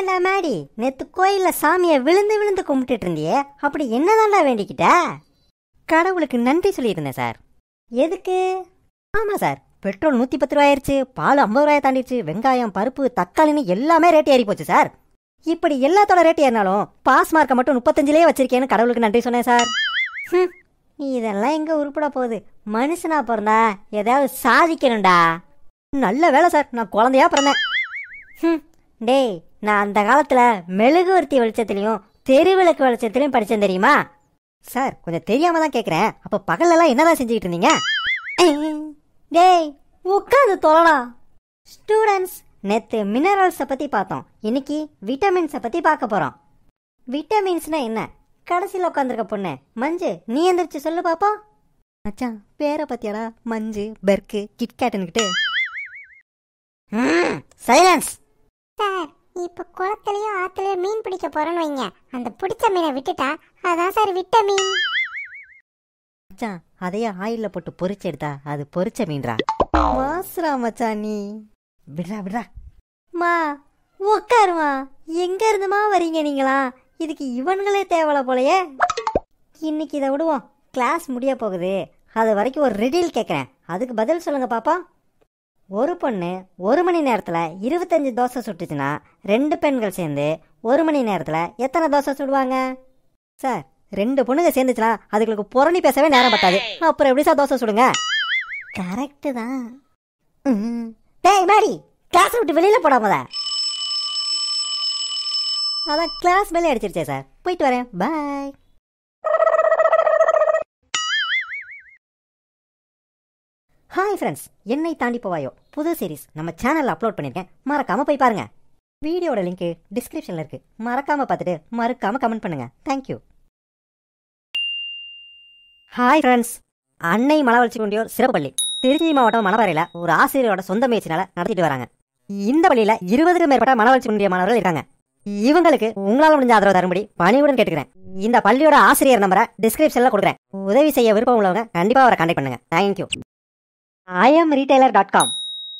ஏண்டா மேடி நேத்து கோயில்ல சாமியை விழுந்து விழுந்து கும்பிட்டு இருந்தியே அப்படி என்னதான்டா வேண்டிக்கிட்ட கடவுளுக்கு நன்றி சொல்லியிருந்தேன் சார் எதுக்கு ஆமாம் சார் பெட்ரோல் நூற்றி பத்து ரூபாயிருச்சு பால் ஐம்பது ரூபாயை தாண்டிடுச்சு வெங்காயம் பருப்பு தக்காளின்னு எல்லாமே ரேட் ஏறி போச்சு சார் இப்படி எல்லாத்தோட ரேட் ஏறினாலும் பாஸ் மார்க்கை மட்டும் முப்பத்தஞ்சிலே வச்சிருக்கேன்னு கடவுளுக்கு நன்றி சொன்னேன் சார் இதெல்லாம் எங்கே உருப்பட போகுது மனுஷனா பிறந்தா ஏதாவது சாதிக்கணும்டா நல்ல வேலை சார் நான் குழந்தையா பிறந்தேன் டேய் நான் அந்த காலத்துல மெழுகுவர்த்தி வெளிச்சத்துலயும் தெருவிளக்கு வெளிச்சத்துலேயும் படிச்சேன் தெரியுமா சார் கொஞ்சம் தெரியாம தான் கேக்குறேன் அப்ப பகல்லலாம் என்னதான் செஞ்சுக்கிட்டு இருந்தீங்க டேய் உட்காந்து தொலடா ஸ்டூடெண்ட்ஸ் நேற்று மினரல்ஸை பற்றி பார்த்தோம் இன்னைக்கு விட்டமின்ஸை பற்றி பார்க்க போகிறோம் விட்டமின்ஸ்னா என்ன கடைசியில் உட்காந்துருக்க பொண்ணு மஞ்சு நீ எந்திரிச்சு சொல்லு பாப்பா மச்சான் பேரை பத்தியாடா மஞ்சு பெர்க்கு கிட்கேட்டுன்னுக்கிட்டு சைலன்ஸ் சார் இப்போ குளத்துலயோ ஆத்துலயோ மீன் பிடிக்க போறோம்னு வைங்க அந்த பிடிச்ச மீனை விட்டுட்டா அதான் சார் விட்ட மீன் மச்சான் அதையே ஆயிலில் போட்டு பொரிச்சு எடுத்தா அது பொறிச்ச மீன்ரா மாசுரா மச்சான் நீ விடுறா விடுறா மா உக்காருமா எங்க இருந்துமா வரீங்க நீங்களா இதுக்கு இவன்களே தேவலை போலயே இன்னைக்கு இதை விடுவோம் கிளாஸ் முடிய போகுது அது வரைக்கும் ஒரு ரெடியில் கேட்குறேன் அதுக்கு பதில் சொல்லுங்க பாப்பா ஒரு பொண்ணு ஒரு மணி நேரத்தில் இருபத்தஞ்சி தோசை சுட்டுச்சுன்னா ரெண்டு பெண்கள் சேர்ந்து ஒரு மணி நேரத்தில் எத்தனை தோசை சுடுவாங்க சார் ரெண்டு பொண்ணுங்க சேர்ந்துச்சுன்னா அதுகளுக்கு புரணி பேசவே நேரம் பட்டாது அப்புறம் எப்படி சார் தோசை சுடுங்க கரெக்டு தான் டேய் மாரி கிளாஸ் விட்டு வெளியில் போடாம அதான் கிளாஸ் வெளியே அடிச்சிருச்சே சார் போயிட்டு வரேன் பாய் ஹாய் ஃப்ரெண்ட்ஸ் என்னை தாண்டி போவாயோ புது சீரிஸ் நம்ம சேனலில் அப்லோட் பண்ணியிருக்கேன் மறக்காமல் போய் பாருங்க வீடியோட லிங்க் டிஸ்கிரிப்ஷனில் இருக்குது மறக்காமல் பார்த்துட்டு மறக்காமல் கமெண்ட் பண்ணுங்கள் தேங்க்யூ ஹாய் ஃப்ரெண்ட்ஸ் அன்னை வளர்ச்சி குண்டியோர் சிறப்பு பள்ளி திருச்சி மாவட்டம் மணப்பாறையில் ஒரு ஆசிரியரோட சொந்த முயற்சினால நடத்திட்டு வராங்க இந்த பள்ளியில் இருபதுக்கும் மேற்பட்ட மனவளர்ச்சி குண்டிய மாணவர்கள் இருக்காங்க இவங்களுக்கு உங்களால் முடிஞ்ச ஆதரவு தரும்படி பணிவுடன் கேட்டுக்கிறேன் இந்த பள்ளியோட ஆசிரியர் நம்பரை டிஸ்கிரிப்ஷனில் கொடுக்குறேன் உதவி செய்ய விருப்பம் உள்ளவங்க கண்டிப்பாக அவரை கான்டெக்ட் பண்ணுங்க thank you IM retailer dot com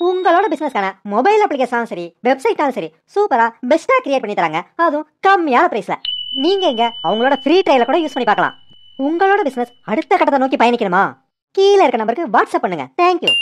உங்களோட பிஸ்னஸ்க்கான மொபைல் அப்ளிகேஷனாலும் சரி வெப்சைட்டாலும் சரி சூப்பராக பெஸ்ட்டாக கிரியேட் பண்ணி தராங்க அதுவும் கம்மியான ப்ரைஸில் நீங்கள் இங்கே அவங்களோட ஃப்ரீ ட்ரையலை கூட யூஸ் பண்ணி பார்க்கலாம் உங்களோட பிஸ்னஸ் அடுத்த கட்டத்தை நோக்கி பயணிக்கணுமா கீழே இருக்க நம்பருக்கு வாட்ஸ்அப் பண்ணுங்கள் தேங்க்யூ